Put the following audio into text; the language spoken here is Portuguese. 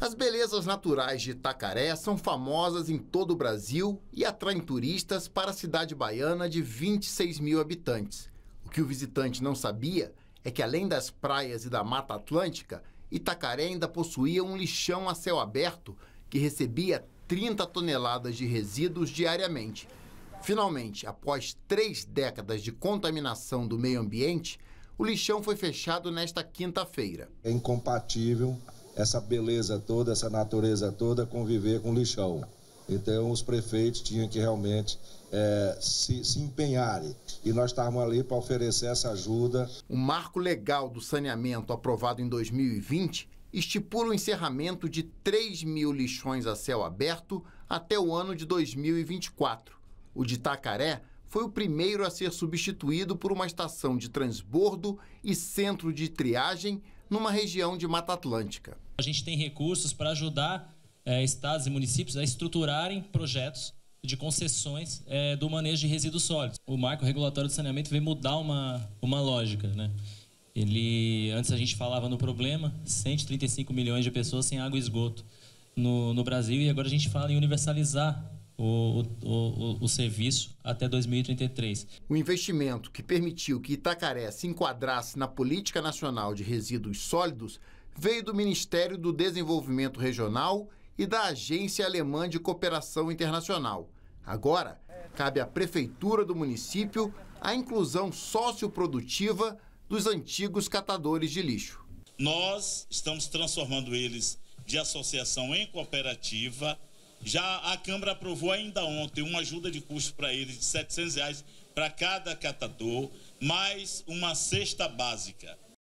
As belezas naturais de Itacaré são famosas em todo o Brasil e atraem turistas para a cidade baiana de 26 mil habitantes. O que o visitante não sabia é que, além das praias e da Mata Atlântica, Itacaré ainda possuía um lixão a céu aberto que recebia 30 toneladas de resíduos diariamente. Finalmente, após três décadas de contaminação do meio ambiente, o lixão foi fechado nesta quinta-feira. É incompatível essa beleza toda, essa natureza toda, conviver com lixão. Então, os prefeitos tinham que realmente é, se, se empenharem. E nós estávamos ali para oferecer essa ajuda. O marco legal do saneamento aprovado em 2020 estipula o encerramento de 3 mil lixões a céu aberto até o ano de 2024. O de Itacaré foi o primeiro a ser substituído por uma estação de transbordo e centro de triagem numa região de Mata Atlântica. A gente tem recursos para ajudar é, estados e municípios a estruturarem projetos de concessões é, do manejo de resíduos sólidos. O marco regulatório de saneamento veio mudar uma, uma lógica, né? Ele, antes a gente falava no problema, 135 milhões de pessoas sem água e esgoto no, no Brasil, e agora a gente fala em universalizar o, o, o, serviço até 2033. O investimento que permitiu que Itacaré se enquadrasse na Política Nacional de Resíduos Sólidos veio do Ministério do Desenvolvimento Regional e da Agência Alemã de Cooperação Internacional. Agora, cabe à Prefeitura do município a inclusão socioprodutiva dos antigos catadores de lixo. Nós estamos transformando eles de associação em cooperativa já a Câmara aprovou ainda ontem uma ajuda de custo para eles de R$ 700 reais para cada catador, mais uma cesta básica.